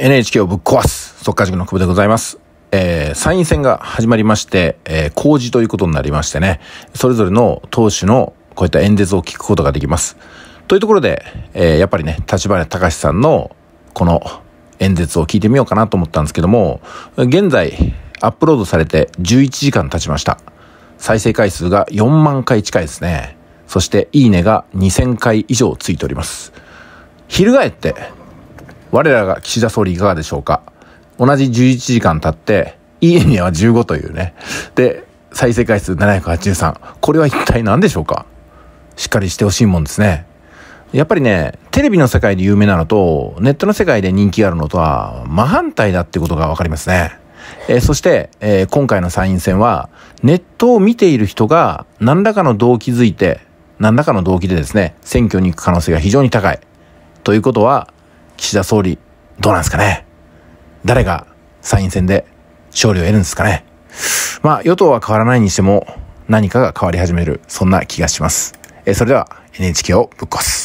NHK をぶっ壊す速稼塾の久保でございます。えー、参院選が始まりまして、えー、公示ということになりましてね、それぞれの党首のこういった演説を聞くことができます。というところで、えー、やっぱりね、立花隆さんのこの演説を聞いてみようかなと思ったんですけども、現在アップロードされて11時間経ちました。再生回数が4万回近いですね。そして、いいねが2000回以上ついております。翻って、我らが岸田総理いかがでしょうか同じ11時間経って、いいエは15というね。で、再生回数783。これは一体何でしょうかしっかりしてほしいもんですね。やっぱりね、テレビの世界で有名なのと、ネットの世界で人気があるのとは、真反対だってことがわかりますね。えー、そして、えー、今回の参院選は、ネットを見ている人が何らかの動機づいて、何らかの動機でですね、選挙に行く可能性が非常に高い。ということは、岸田総理、どうなんですかね誰が参院選で勝利を得るんですかねまあ、与党は変わらないにしても、何かが変わり始める、そんな気がします。えそれでは NHK をぶっ壊す。